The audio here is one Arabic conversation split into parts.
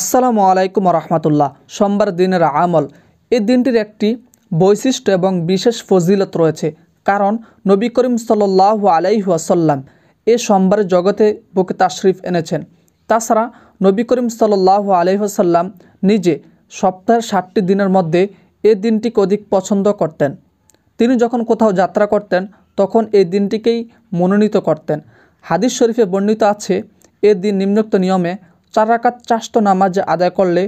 আসসালামু আলাইকুম রহমতুল্লাহ সোমবার দিনের আমল এই দিনটির একটি বৈশিষ্ট্য এবং বিশেষ ফজিলত রয়েছে কারণ নবী করিম সাল্লাহ আলাইহাসাল্লাম এ সোমবার জগতে বুকে তাশরিফ এনেছেন তাছাড়া নবী করিম সাল্লাহ আলাইহাসাল্লাম নিজে সপ্তাহের ষাটটি দিনের মধ্যে এ দিনটিকে অধিক পছন্দ করতেন তিনি যখন কোথাও যাত্রা করতেন তখন এই দিনটিকেই মনোনীত করতেন হাদিস শরীফে বর্ণিত আছে এ দিন নিম্নোক্ত নিয়মে চারাকাত চাষ্ট নামাজ আদায় করলে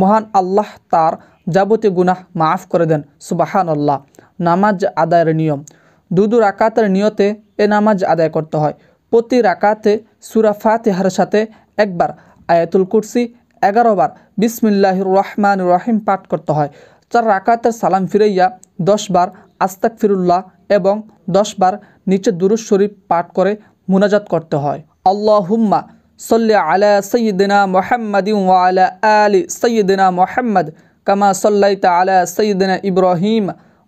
মহান আল্লাহ তার যাবতীয় গুনাহ মাফ করে দেন সুবাহান আল্লাহ নামাজ আদায়ের নিয়ম দুদু রাকাতের নিয়তে এ নামাজ আদায় করতে হয় প্রতি রাকাতে সুরা ফাতেহার সাথে একবার আয়াতুল কুরসি এগারোবার বিসমিল্লাহ রহমান রহিম পাঠ করতে হয় চার রাকাতের সালাম ফিরাইয়া দশবার আস্তাক ফিরুল্লাহ এবং দশবার নিচে দুরুজ শরীফ পাঠ করে মুনাজাত করতে হয় আল্লাহ হুম্মা সল্লি আলা সঈদিনা মোহাম্মদ ওয়ালা আলি সঈদিনা মোহাম্মদ কামা সল্লাইতা আলা সঈদিনা ইব্রাহিম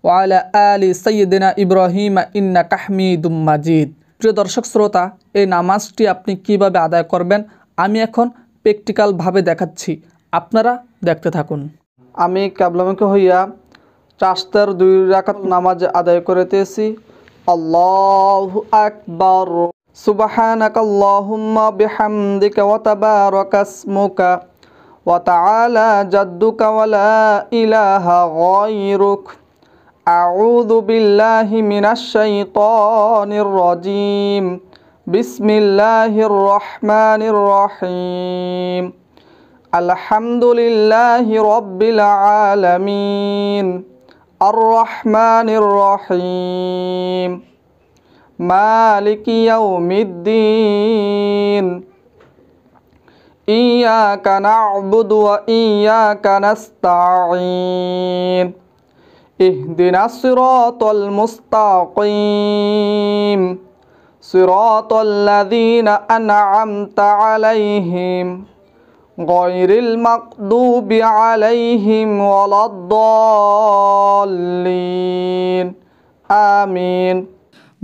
ওয়ালা আলি সৈয়দিনা ইব্রাহিম ইন্না কাহমিদুম মাজিদ প্রিয় দর্শক শ্রোতা এই নামাজটি আপনি কিভাবে আদায় করবেন আমি এখন প্র্যাকটিক্যালভাবে দেখাচ্ছি আপনারা দেখতে থাকুন আমি কাবলামুখী হইয়া চাষতার দুই রাখাত নামাজ আদায় করিতেছি আল্লাহ আকবর سبحانك اللهم بحمدك وتبارك اسمك وتعالى جدك ولا إله غيرك أعوذ بالله من الشيطان الرجيم بسم الله الرحمن الرحيم الحمد لله رب العالمين الرحمن الرحيم مالك يوم الدين إياك نعبد وإياك نستعين اهدنا الصراط المستقيم صراط الذين أنعمت عليهم غير المقدوب عليهم ولا الضالين آمين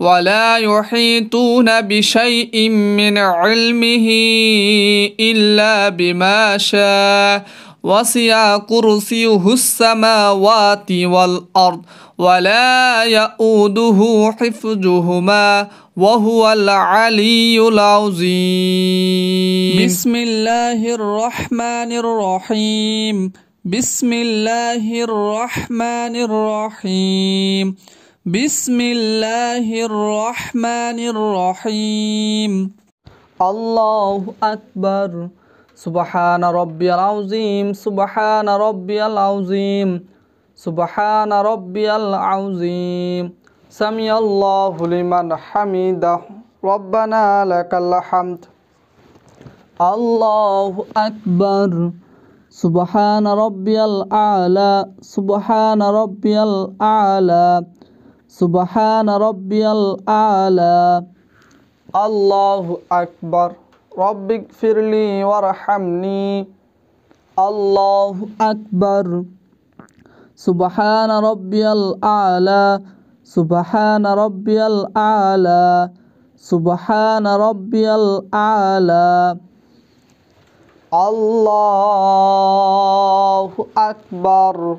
ولا يحيطون بشيء من علمه إلا بما شاء وسع كرسيه السماوات والأرض ولا يؤوده حفظهما وهو العلي العظيم بسم الله الرحمن الرحيم بسم الله الرحمن الرحيم بسم الله الرحمن الرحيم الله أكبر سبحان ربي العظيم سبحان ربي العظيم سبحان ربي العظيم سمي الله لمن حمده ربنا لك الحمد الله أكبر سبحان ربي الأعلى سبحان ربي الأعلى سبحان ربي الأعلى الله أكبر رب اغفر لي وارحمني الله أكبر سبحان ربي الأعلى سبحان ربي الأعلى سبحان ربي الأعلى الله أكبر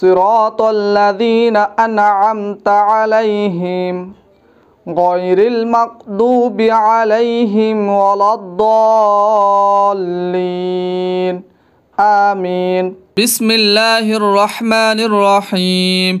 صراط الذين أنعمت عليهم غير المقدوب عليهم ولا الضالين آمين بسم الله الرحمن الرحيم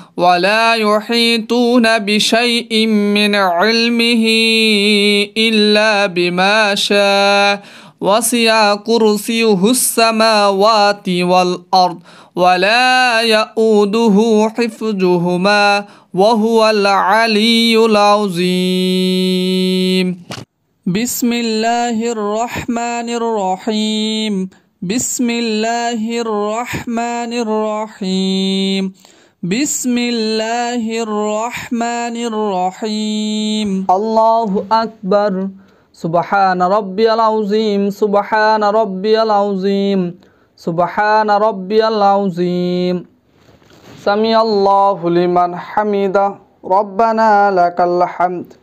ولا يحيطون بشيء من علمه إلا بما شاء وسع كرسيه السماوات والأرض ولا يؤوده حفظهما وهو العلي العظيم بسم الله الرحمن الرحيم بسم الله الرحمن الرحيم بسم الله الرحمن الرحيم الله أكبر سبحان ربي العظيم سبحان ربي العظيم سبحان ربي العظيم سمي الله لمن حمده ربنا لك الحمد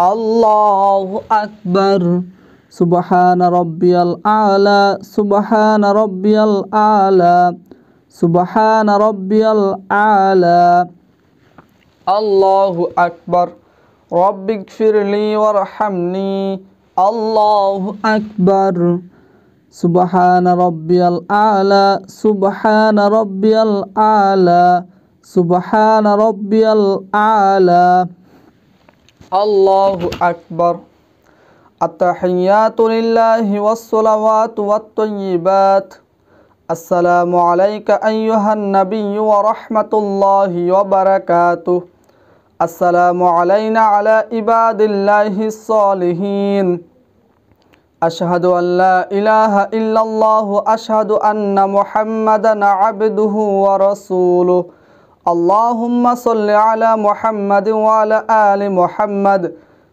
الله أكبر سبحان ربي الأعلى سبحان ربي الأعلى سبحان ربي الأعلى الله أكبر رب اغفر لي وارحمني الله أكبر سبحان ربي الأعلى سبحان ربي الأعلى سبحان ربي الأعلى الله أكبر التحيات لله والصلوات والطيبات السلام عليك أيها النبي ورحمة الله وبركاته السلام علينا على عباد الله الصالحين أشهد أن لا إله إلا الله أشهد أن محمدا عبده ورسوله اللهم صل على محمد وعلى آل محمد